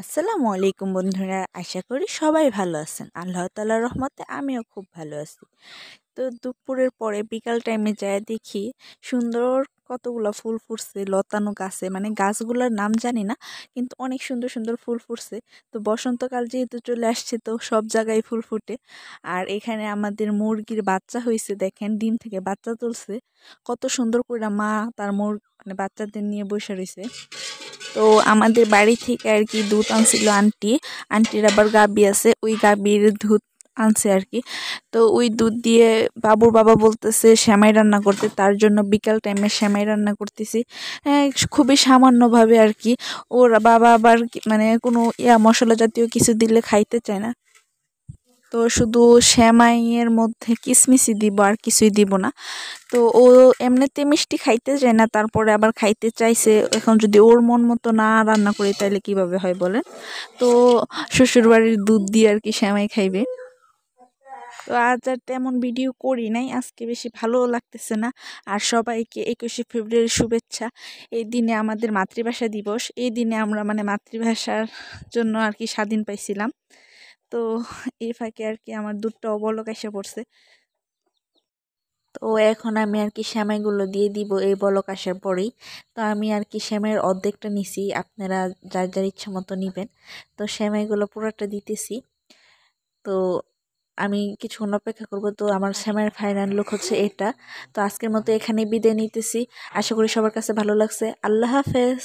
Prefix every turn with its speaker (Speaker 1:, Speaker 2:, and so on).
Speaker 1: আসসালামু আলাইকুম বন্ধুরা আশা করি সবাই ভালো আছেন আল্লাহ তালার রহমতে আমিও খুব ভালো আছি তো দুপুরের পরে বিকাল টাইমে যায় দেখি সুন্দর কতগুলো ফুল ফুটছে লতানো গাছে মানে গাছগুলোর নাম জানি না কিন্তু অনেক সুন্দর সুন্দর ফুল ফুটছে তো বসন্তকাল যেহেতু চলে আসছে তো সব জায়গায় ফুল ফুটে আর এখানে আমাদের মুরগির বাচ্চা হয়েছে দেখেন ডিম থেকে বাচ্চা তুলছে কত সুন্দর করে মা তার মুর মানে বাচ্চাদের নিয়ে বসে রয়েছে তো আমাদের বাড়ি থেকে আর কি দুধ আনছিল আন্টি আন্টির আবার গাবি আছে ওই গাবির দুধ আনছে আর কি তো ওই দুধ দিয়ে বাবুর বাবা বলতেছে শ্যামাই রান্না করতে তার জন্য বিকাল টাইমে শ্যামাই রান্না করতেছি হ্যাঁ, খুবই সামান্যভাবে আর কি ওর বাবা আবার মানে কোনো ইয়া মশলা জাতীয় কিছু দিলে খাইতে চায় না তো শুধু শ্যামাইয়ের মধ্যে কিসমিসই দিব আর কিছুই দিব না তো ও এমনিতে মিষ্টি খাইতে চায় না তারপরে আবার খাইতে চাইছে এখন যদি ওর মন মতো না রান্না করি তাহলে কিভাবে হয় বলেন তো শ্বশুরবাড়ির দুধ দিয়ে আর কি শ্যামাই খাইবে তো আজ আর তেমন ভিডিও করি নাই আজকে বেশি ভালো লাগতেছে না আর সবাইকে একুশে ফেব্রুয়ারি শুভেচ্ছা এই দিনে আমাদের মাতৃভাষা দিবস এই দিনে আমরা মানে মাতৃভাষার জন্য আর কি স্বাধীন পাইছিলাম তো এই ফাঁকে আর কি আমার দুধটা অবলক এসে পড়ছে তো এখন আমি আর কি শ্যামাইগুলো দিয়ে দিব এই বলক আসার পরেই তো আমি আর কি শ্যামের অর্ধেকটা নিছি আপনারা যার যার ইচ্ছা মতো নেবেন তো শ্যামাইগুলো পুরোটা দিতেছি তো আমি কিছুক্ষণ অপেক্ষা করব তো আমার শ্যামের ফাইনাল লুক হচ্ছে এটা তো আজকের মতো এখানে বিদায় নিতেছি আশা করি সবার কাছে ভালো লাগছে আল্লাহ হাফেজ